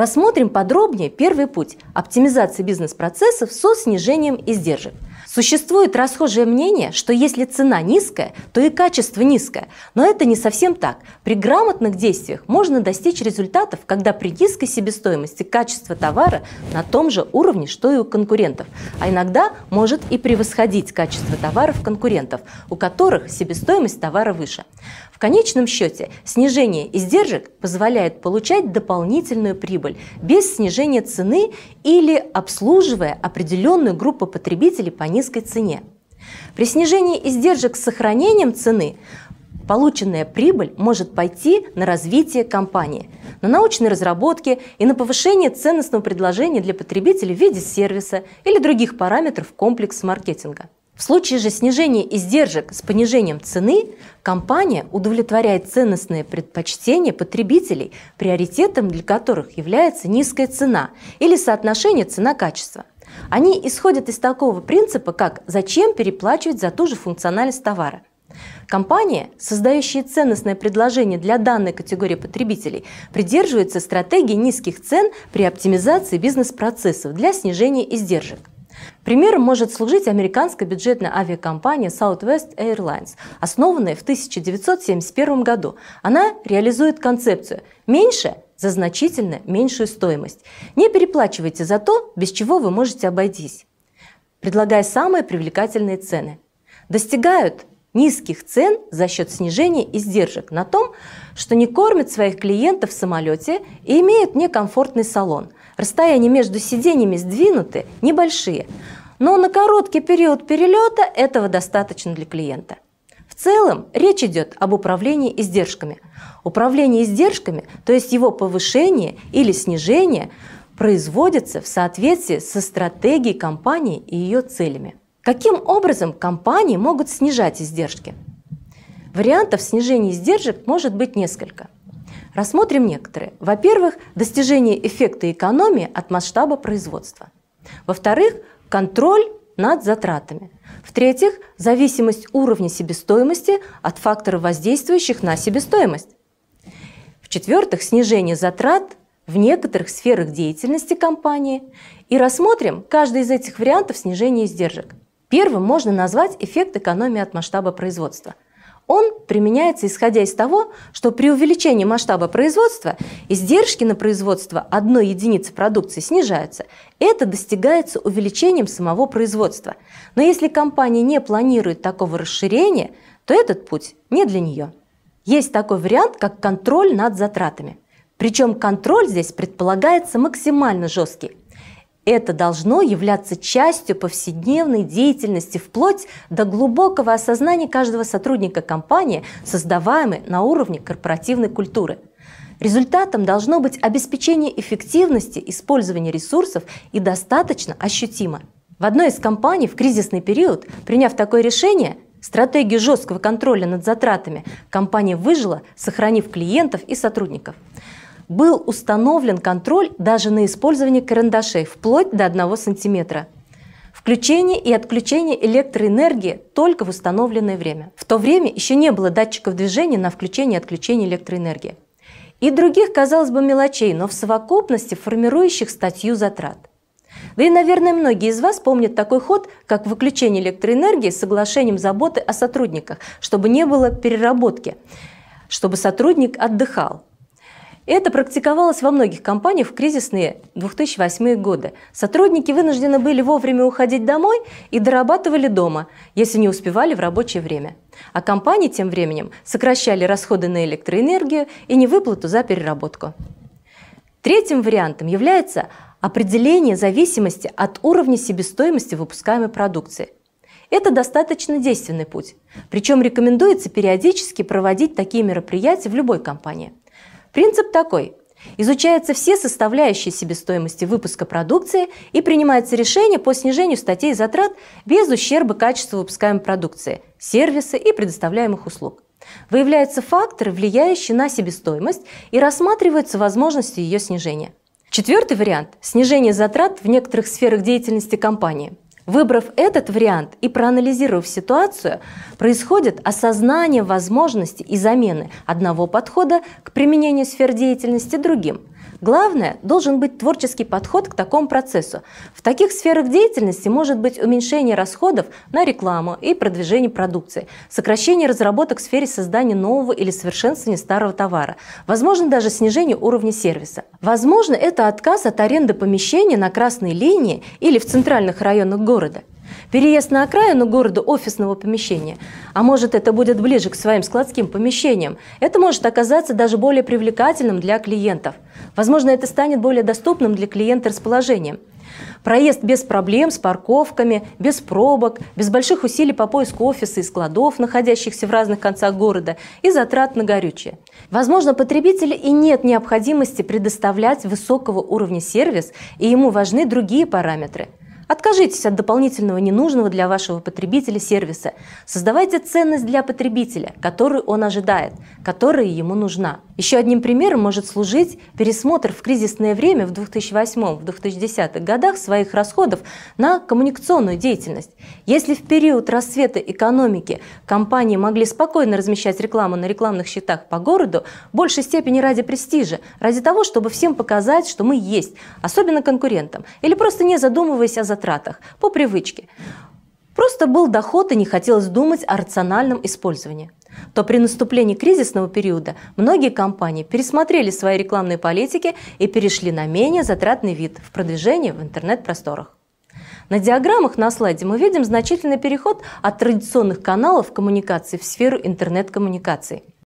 Рассмотрим подробнее первый путь – оптимизации бизнес-процессов со снижением издержек – Существует расхожее мнение, что если цена низкая, то и качество низкое. Но это не совсем так. При грамотных действиях можно достичь результатов, когда при низкой себестоимости качество товара на том же уровне, что и у конкурентов. А иногда может и превосходить качество товаров конкурентов, у которых себестоимость товара выше. В конечном счете снижение издержек позволяет получать дополнительную прибыль без снижения цены или обслуживая определенную группу потребителей по низкой цене. При снижении издержек с сохранением цены полученная прибыль может пойти на развитие компании, на научные разработки и на повышение ценностного предложения для потребителей в виде сервиса или других параметров комплекса маркетинга. В случае же снижения издержек с понижением цены, компания удовлетворяет ценностные предпочтения потребителей, приоритетом для которых является низкая цена или соотношение цена-качество. Они исходят из такого принципа, как «зачем переплачивать за ту же функциональность товара?». Компания, создающая ценностное предложение для данной категории потребителей, придерживается стратегии низких цен при оптимизации бизнес-процессов для снижения издержек. Примером может служить американская бюджетная авиакомпания Southwest Airlines, основанная в 1971 году. Она реализует концепцию «меньше за значительно меньшую стоимость. Не переплачивайте за то, без чего вы можете обойтись, предлагая самые привлекательные цены. Достигают низких цен за счет снижения издержек на том, что не кормят своих клиентов в самолете и имеют некомфортный салон. Расстояния между сиденьями сдвинуты, небольшие. Но на короткий период перелета этого достаточно для клиента – целом речь идет об управлении издержками. Управление издержками, то есть его повышение или снижение, производится в соответствии со стратегией компании и ее целями. Каким образом компании могут снижать издержки? Вариантов снижения издержек может быть несколько. Рассмотрим некоторые. Во-первых, достижение эффекта экономии от масштаба производства. Во-вторых, контроль над затратами. В-третьих, зависимость уровня себестоимости от факторов, воздействующих на себестоимость. В-четвертых, снижение затрат в некоторых сферах деятельности компании. И рассмотрим каждый из этих вариантов снижения издержек. Первым можно назвать эффект экономии от масштаба производства – он применяется исходя из того, что при увеличении масштаба производства издержки на производство одной единицы продукции снижаются. Это достигается увеличением самого производства. Но если компания не планирует такого расширения, то этот путь не для нее. Есть такой вариант, как контроль над затратами. Причем контроль здесь предполагается максимально жесткий, это должно являться частью повседневной деятельности вплоть до глубокого осознания каждого сотрудника компании, создаваемой на уровне корпоративной культуры. Результатом должно быть обеспечение эффективности использования ресурсов и достаточно ощутимо. В одной из компаний в кризисный период, приняв такое решение, стратегию жесткого контроля над затратами, компания выжила, сохранив клиентов и сотрудников был установлен контроль даже на использование карандашей вплоть до 1 см. Включение и отключение электроэнергии только в установленное время. В то время еще не было датчиков движения на включение и отключение электроэнергии. И других, казалось бы, мелочей, но в совокупности формирующих статью затрат. Да и, наверное, многие из вас помнят такой ход, как выключение электроэнергии с соглашением заботы о сотрудниках, чтобы не было переработки, чтобы сотрудник отдыхал. Это практиковалось во многих компаниях в кризисные 2008 годы. Сотрудники вынуждены были вовремя уходить домой и дорабатывали дома, если не успевали в рабочее время. А компании тем временем сокращали расходы на электроэнергию и невыплату за переработку. Третьим вариантом является определение зависимости от уровня себестоимости выпускаемой продукции. Это достаточно действенный путь. Причем рекомендуется периодически проводить такие мероприятия в любой компании – Принцип такой. Изучаются все составляющие себестоимости выпуска продукции и принимается решение по снижению статей затрат без ущерба качеству выпускаемой продукции, сервиса и предоставляемых услуг. Выявляются факторы, влияющие на себестоимость, и рассматриваются возможности ее снижения. Четвертый вариант – снижение затрат в некоторых сферах деятельности компании – Выбрав этот вариант и проанализировав ситуацию, происходит осознание возможности и замены одного подхода к применению сфер деятельности другим – Главное, должен быть творческий подход к такому процессу. В таких сферах деятельности может быть уменьшение расходов на рекламу и продвижение продукции, сокращение разработок в сфере создания нового или совершенствования старого товара, возможно даже снижение уровня сервиса. Возможно, это отказ от аренды помещения на красной линии или в центральных районах города. Переезд на окраину города офисного помещения, а может это будет ближе к своим складским помещениям, это может оказаться даже более привлекательным для клиентов. Возможно, это станет более доступным для клиента расположением. Проезд без проблем, с парковками, без пробок, без больших усилий по поиску офиса и складов, находящихся в разных концах города, и затрат на горючее. Возможно, потребителю и нет необходимости предоставлять высокого уровня сервис, и ему важны другие параметры – Откажитесь от дополнительного ненужного для вашего потребителя сервиса. Создавайте ценность для потребителя, которую он ожидает, которая ему нужна. Еще одним примером может служить пересмотр в кризисное время в 2008-2010 годах своих расходов на коммуникационную деятельность. Если в период расцвета экономики компании могли спокойно размещать рекламу на рекламных счетах по городу, в большей степени ради престижа, ради того, чтобы всем показать, что мы есть, особенно конкурентам, или просто не задумываясь о затратах, по привычке. Просто был доход и не хотелось думать о рациональном использовании то при наступлении кризисного периода многие компании пересмотрели свои рекламные политики и перешли на менее затратный вид в продвижении в интернет-просторах. На диаграммах на слайде мы видим значительный переход от традиционных каналов коммуникации в сферу интернет-коммуникаций.